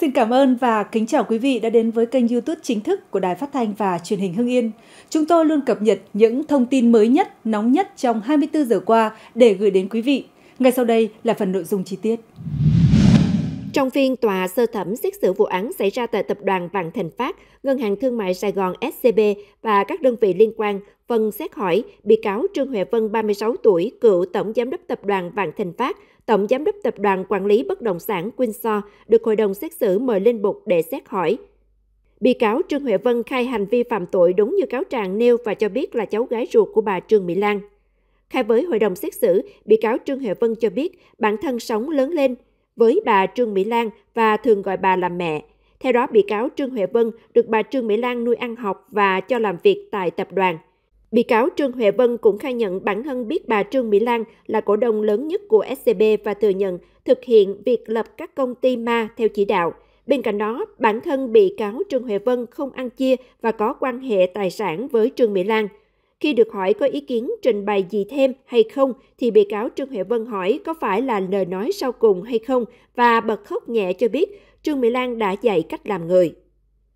Xin cảm ơn và kính chào quý vị đã đến với kênh YouTube chính thức của Đài Phát thanh và Truyền hình Hưng Yên. Chúng tôi luôn cập nhật những thông tin mới nhất, nóng nhất trong 24 giờ qua để gửi đến quý vị. Ngay sau đây là phần nội dung chi tiết. Trong phiên tòa sơ thẩm xét xử vụ án xảy ra tại Tập đoàn Vạn Thịnh Phát, Ngân hàng Thương mại Sài Gòn SCB và các đơn vị liên quan, phần xét hỏi bị cáo Trương Huệ Vân 36 tuổi, cựu tổng giám đốc Tập đoàn Vạn Thịnh Phát, Tổng Giám đốc Tập đoàn Quản lý Bất động sản Quinso được hội đồng xét xử mời lên bục để xét hỏi. Bị cáo Trương Huệ Vân khai hành vi phạm tội đúng như cáo trạng nêu và cho biết là cháu gái ruột của bà Trương Mỹ Lan. Khai với hội đồng xét xử, bị cáo Trương Huệ Vân cho biết bản thân sống lớn lên với bà Trương Mỹ Lan và thường gọi bà là mẹ. Theo đó, bị cáo Trương Huệ Vân được bà Trương Mỹ Lan nuôi ăn học và cho làm việc tại tập đoàn – Bị cáo Trương Huệ Vân cũng khai nhận bản thân biết bà Trương Mỹ Lan là cổ đông lớn nhất của SCB và thừa nhận thực hiện việc lập các công ty ma theo chỉ đạo. Bên cạnh đó, bản thân bị cáo Trương Huệ Vân không ăn chia và có quan hệ tài sản với Trương Mỹ Lan. Khi được hỏi có ý kiến trình bày gì thêm hay không, thì bị cáo Trương Huệ Vân hỏi có phải là lời nói sau cùng hay không và bật khóc nhẹ cho biết Trương Mỹ Lan đã dạy cách làm người.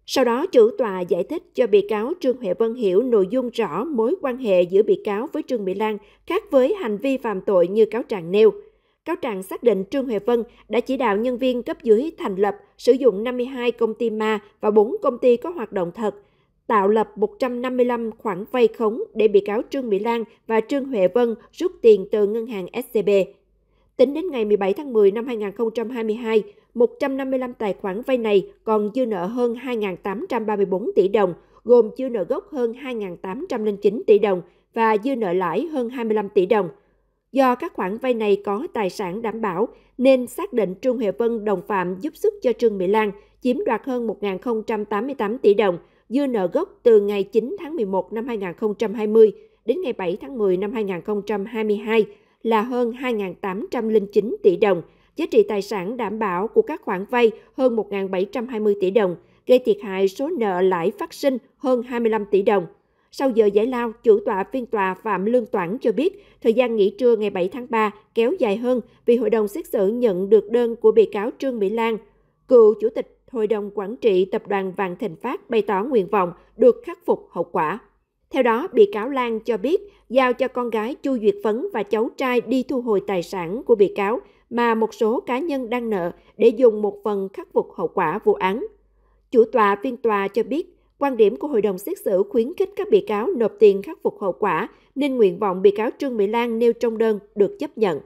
Sau đó, chủ tòa giải thích cho bị cáo Trương Huệ Vân hiểu nội dung rõ mối quan hệ giữa bị cáo với Trương Mỹ Lan khác với hành vi phạm tội như cáo trạng nêu. Cáo trạng xác định Trương Huệ Vân đã chỉ đạo nhân viên cấp dưới thành lập, sử dụng 52 công ty ma và 4 công ty có hoạt động thật, tạo lập 155 khoản vay khống để bị cáo Trương Mỹ Lan và Trương Huệ Vân rút tiền từ ngân hàng SCB. Tính đến ngày 17 tháng 10 năm 2022, 155 tài khoản vay này còn dư nợ hơn 2.834 tỷ đồng, gồm dư nợ gốc hơn 2.809 tỷ đồng và dư nợ lãi hơn 25 tỷ đồng. Do các khoản vay này có tài sản đảm bảo, nên xác định Trương Huệ Vân đồng phạm giúp sức cho Trương Mỹ Lan chiếm đoạt hơn 1.088 tỷ đồng, dư nợ gốc từ ngày 9 tháng 11 năm 2020 đến ngày 7 tháng 10 năm 2022 là hơn 2.809 tỷ đồng, giá trị tài sản đảm bảo của các khoản vay hơn 1.720 tỷ đồng, gây thiệt hại số nợ lãi phát sinh hơn 25 tỷ đồng. Sau giờ giải lao, chủ tọa phiên tòa Phạm Lương Toản cho biết, thời gian nghỉ trưa ngày 7 tháng 3 kéo dài hơn vì hội đồng xét xử nhận được đơn của bị cáo Trương Mỹ Lan. Cựu chủ tịch Hội đồng Quản trị Tập đoàn Vạn Thịnh Phát bày tỏ nguyện vọng được khắc phục hậu quả. Theo đó, bị cáo Lan cho biết giao cho con gái Chu Duyệt Phấn và cháu trai đi thu hồi tài sản của bị cáo mà một số cá nhân đang nợ để dùng một phần khắc phục hậu quả vụ án. Chủ tọa phiên tòa cho biết, quan điểm của hội đồng xét xử khuyến khích các bị cáo nộp tiền khắc phục hậu quả nên nguyện vọng bị cáo Trương Mỹ Lan nêu trong đơn được chấp nhận.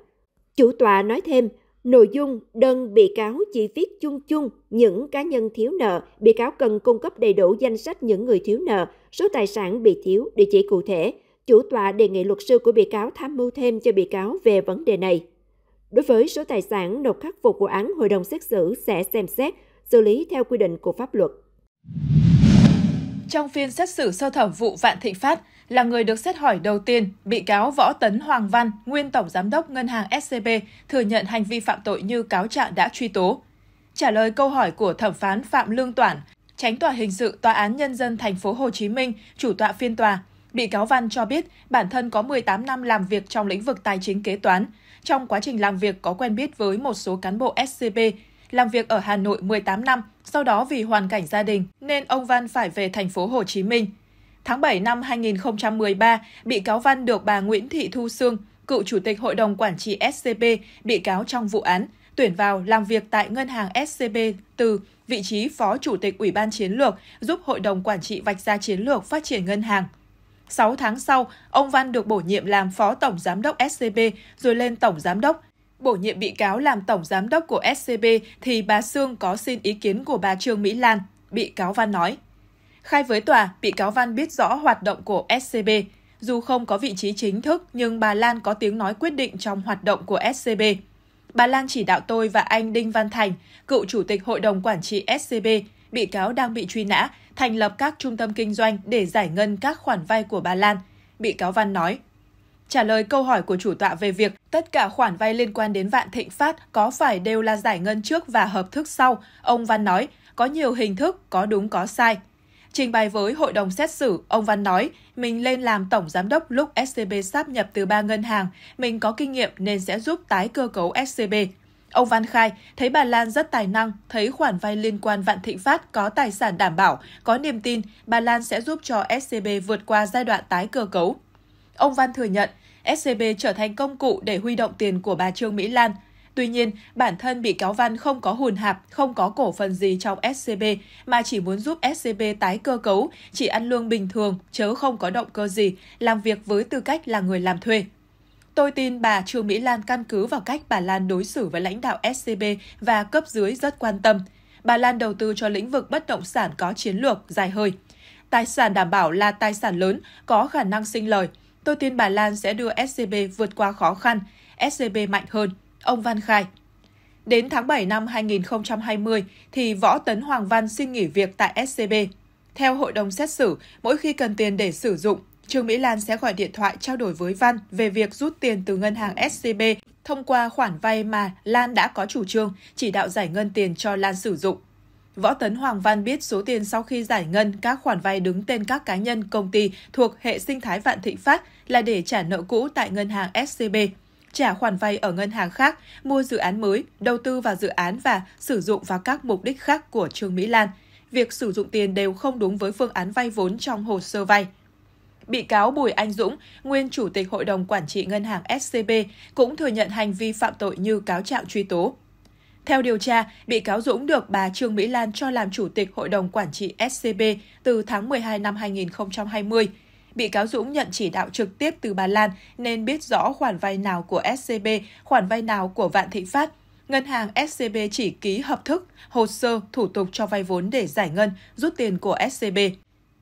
Chủ tọa nói thêm, Nội dung đơn bị cáo chỉ viết chung chung những cá nhân thiếu nợ, bị cáo cần cung cấp đầy đủ danh sách những người thiếu nợ, số tài sản bị thiếu, địa chỉ cụ thể. Chủ tọa đề nghị luật sư của bị cáo tham mưu thêm cho bị cáo về vấn đề này. Đối với số tài sản nộp khắc phục vụ án, hội đồng xét xử sẽ xem xét, xử lý theo quy định của pháp luật. Trong phiên xét xử sơ thẩm vụ Vạn Thịnh Phát, là người được xét hỏi đầu tiên, bị cáo Võ Tấn Hoàng Văn, nguyên tổng giám đốc ngân hàng SCB, thừa nhận hành vi phạm tội như cáo trạng đã truy tố. Trả lời câu hỏi của thẩm phán Phạm Lương Toản, tránh tòa hình sự Tòa án Nhân dân thành phố Hồ Chí Minh, chủ tọa phiên tòa, bị cáo Văn cho biết bản thân có 18 năm làm việc trong lĩnh vực tài chính kế toán. Trong quá trình làm việc có quen biết với một số cán bộ SCB, làm việc ở Hà Nội 18 năm, sau đó vì hoàn cảnh gia đình nên ông Văn phải về thành phố Hồ Chí Minh. Tháng 7 năm 2013, bị cáo Văn được bà Nguyễn Thị Thu Sương, cựu chủ tịch hội đồng quản trị SCB, bị cáo trong vụ án, tuyển vào làm việc tại ngân hàng SCB từ vị trí phó chủ tịch Ủy ban chiến lược, giúp hội đồng quản trị vạch ra chiến lược phát triển ngân hàng. 6 tháng sau, ông Văn được bổ nhiệm làm phó tổng giám đốc SCB rồi lên tổng giám đốc. Bổ nhiệm bị cáo làm tổng giám đốc của SCB thì bà Sương có xin ý kiến của bà Trương Mỹ Lan, bị cáo Văn nói. Khai với tòa, bị cáo Văn biết rõ hoạt động của SCB. Dù không có vị trí chính thức, nhưng bà Lan có tiếng nói quyết định trong hoạt động của SCB. Bà Lan chỉ đạo tôi và anh Đinh Văn Thành, cựu chủ tịch hội đồng quản trị SCB, bị cáo đang bị truy nã, thành lập các trung tâm kinh doanh để giải ngân các khoản vay của bà Lan. Bị cáo Văn nói, Trả lời câu hỏi của chủ tọa về việc tất cả khoản vay liên quan đến Vạn Thịnh Phát có phải đều là giải ngân trước và hợp thức sau, ông Văn nói, có nhiều hình thức, có đúng có sai. Trình bày với hội đồng xét xử, ông Văn nói, mình lên làm tổng giám đốc lúc SCB sáp nhập từ ba ngân hàng, mình có kinh nghiệm nên sẽ giúp tái cơ cấu SCB. Ông Văn khai, thấy bà Lan rất tài năng, thấy khoản vay liên quan Vạn Thịnh Phát có tài sản đảm bảo, có niềm tin bà Lan sẽ giúp cho SCB vượt qua giai đoạn tái cơ cấu. Ông Văn thừa nhận, SCB trở thành công cụ để huy động tiền của bà Trương Mỹ Lan – Tuy nhiên, bản thân bị cáo Văn không có hùn hạp, không có cổ phần gì trong SCB, mà chỉ muốn giúp SCB tái cơ cấu, chỉ ăn lương bình thường, chớ không có động cơ gì, làm việc với tư cách là người làm thuê. Tôi tin bà Trương Mỹ Lan căn cứ vào cách bà Lan đối xử với lãnh đạo SCB và cấp dưới rất quan tâm. Bà Lan đầu tư cho lĩnh vực bất động sản có chiến lược, dài hơi. Tài sản đảm bảo là tài sản lớn, có khả năng sinh lời. Tôi tin bà Lan sẽ đưa SCB vượt qua khó khăn, SCB mạnh hơn, Ông Văn khai, đến tháng 7 năm 2020 thì Võ Tấn Hoàng Văn xin nghỉ việc tại SCB. Theo hội đồng xét xử, mỗi khi cần tiền để sử dụng, Trương Mỹ Lan sẽ gọi điện thoại trao đổi với Văn về việc rút tiền từ ngân hàng SCB thông qua khoản vay mà Lan đã có chủ trương chỉ đạo giải ngân tiền cho Lan sử dụng. Võ Tấn Hoàng Văn biết số tiền sau khi giải ngân các khoản vay đứng tên các cá nhân công ty thuộc hệ sinh thái Vạn Thịnh Phát là để trả nợ cũ tại ngân hàng SCB trả khoản vay ở ngân hàng khác, mua dự án mới, đầu tư vào dự án và sử dụng vào các mục đích khác của Trương Mỹ Lan. Việc sử dụng tiền đều không đúng với phương án vay vốn trong hồ sơ vay. Bị cáo Bùi Anh Dũng, nguyên chủ tịch hội đồng quản trị ngân hàng SCB, cũng thừa nhận hành vi phạm tội như cáo trạng truy tố. Theo điều tra, bị cáo Dũng được bà Trương Mỹ Lan cho làm chủ tịch hội đồng quản trị SCB từ tháng 12 năm 2020. Bị cáo Dũng nhận chỉ đạo trực tiếp từ bà Lan nên biết rõ khoản vay nào của SCB, khoản vay nào của Vạn Thịnh Phát. Ngân hàng SCB chỉ ký hợp thức, hồ sơ, thủ tục cho vay vốn để giải ngân, rút tiền của SCB.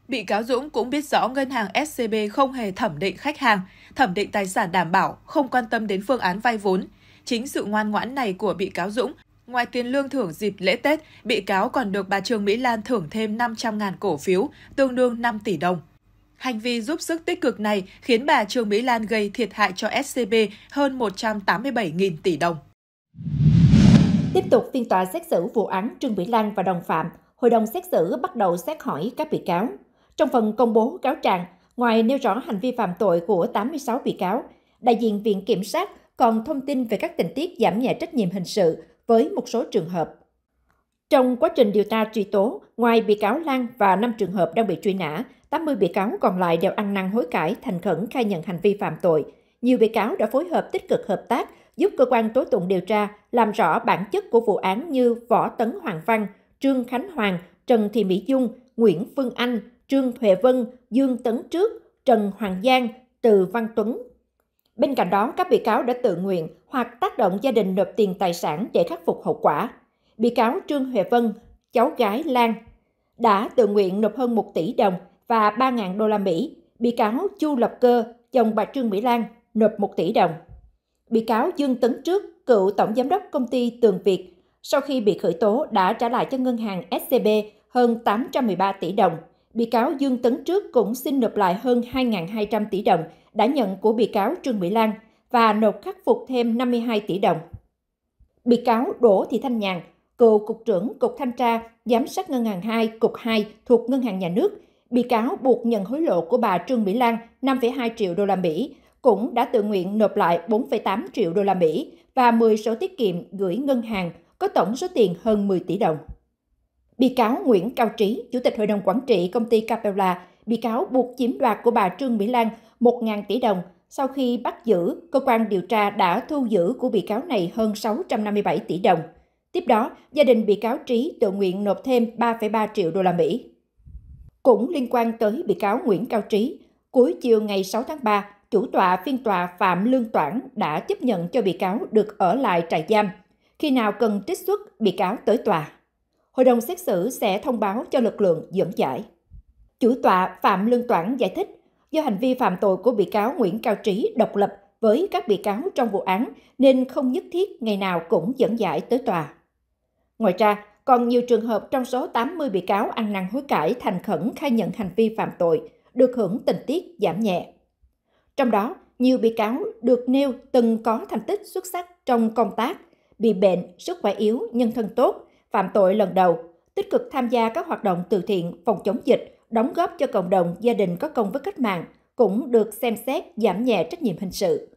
Bị cáo Dũng cũng biết rõ ngân hàng SCB không hề thẩm định khách hàng, thẩm định tài sản đảm bảo, không quan tâm đến phương án vay vốn. Chính sự ngoan ngoãn này của bị cáo Dũng, ngoài tiền lương thưởng dịp lễ Tết, bị cáo còn được bà Trương Mỹ Lan thưởng thêm 500.000 cổ phiếu, tương đương 5 tỷ đồng. Hành vi giúp sức tích cực này khiến bà Trương Mỹ Lan gây thiệt hại cho SCB hơn 187.000 tỷ đồng. Tiếp tục phiên tòa xét xử vụ án Trương Mỹ Lan và đồng phạm, hội đồng xét xử bắt đầu xét hỏi các bị cáo. Trong phần công bố cáo trạng, ngoài nêu rõ hành vi phạm tội của 86 bị cáo, đại diện Viện Kiểm sát còn thông tin về các tình tiết giảm nhẹ trách nhiệm hình sự với một số trường hợp trong quá trình điều tra truy tố, ngoài bị cáo Lan và 5 trường hợp đang bị truy nã, 80 bị cáo còn lại đều ăn năn hối cải, thành khẩn khai nhận hành vi phạm tội. Nhiều bị cáo đã phối hợp tích cực hợp tác, giúp cơ quan tố tụng điều tra làm rõ bản chất của vụ án như Võ Tấn Hoàng Văn, Trương Khánh Hoàng, Trần Thị Mỹ Dung, Nguyễn Phương Anh, Trương Huệ Vân, Dương Tấn Trước, Trần Hoàng Giang, Từ Văn Tuấn. Bên cạnh đó, các bị cáo đã tự nguyện hoặc tác động gia đình nộp tiền tài sản để khắc phục hậu quả bị cáo Trương Huệ Vân, cháu gái Lan, đã tự nguyện nộp hơn 1 tỷ đồng và 3.000 đô la Mỹ. Bị cáo Chu Lập Cơ, chồng bà Trương Mỹ Lan, nộp 1 tỷ đồng. Bị cáo Dương Tấn Trước, cựu tổng giám đốc công ty Tường Việt, sau khi bị khởi tố đã trả lại cho ngân hàng SCB hơn 813 tỷ đồng. Bị cáo Dương Tấn Trước cũng xin nộp lại hơn 2.200 tỷ đồng đã nhận của bị cáo Trương Mỹ Lan và nộp khắc phục thêm 52 tỷ đồng. Bị cáo Đỗ Thị Thanh Nhàn cựu Cục trưởng Cục Thanh tra, Giám sát Ngân hàng 2, Cục 2 thuộc Ngân hàng Nhà nước, bị cáo buộc nhận hối lộ của bà Trương Mỹ Lan 5,2 triệu đô la Mỹ, cũng đã tự nguyện nộp lại 4,8 triệu đô la Mỹ và 10 sổ tiết kiệm gửi ngân hàng có tổng số tiền hơn 10 tỷ đồng. Bị cáo Nguyễn Cao Trí, Chủ tịch Hội đồng Quản trị công ty Capella, bị cáo buộc chiếm đoạt của bà Trương Mỹ Lan 1.000 tỷ đồng. Sau khi bắt giữ, cơ quan điều tra đã thu giữ của bị cáo này hơn 657 tỷ đồng. Tiếp đó, gia đình bị cáo Trí tự nguyện nộp thêm 3,3 triệu đô la Mỹ. Cũng liên quan tới bị cáo Nguyễn Cao Trí, cuối chiều ngày 6 tháng 3, chủ tọa phiên tòa Phạm Lương Toản đã chấp nhận cho bị cáo được ở lại trại giam. Khi nào cần trích xuất, bị cáo tới tòa. Hội đồng xét xử sẽ thông báo cho lực lượng dẫn giải. Chủ tọa Phạm Lương Toản giải thích, do hành vi phạm tội của bị cáo Nguyễn Cao Trí độc lập với các bị cáo trong vụ án nên không nhất thiết ngày nào cũng dẫn giải tới tòa. Ngoài ra, còn nhiều trường hợp trong số 80 bị cáo ăn năn hối cải thành khẩn khai nhận hành vi phạm tội, được hưởng tình tiết giảm nhẹ. Trong đó, nhiều bị cáo được nêu từng có thành tích xuất sắc trong công tác, bị bệnh, sức khỏe yếu, nhân thân tốt, phạm tội lần đầu, tích cực tham gia các hoạt động từ thiện, phòng chống dịch, đóng góp cho cộng đồng, gia đình có công với cách mạng, cũng được xem xét giảm nhẹ trách nhiệm hình sự.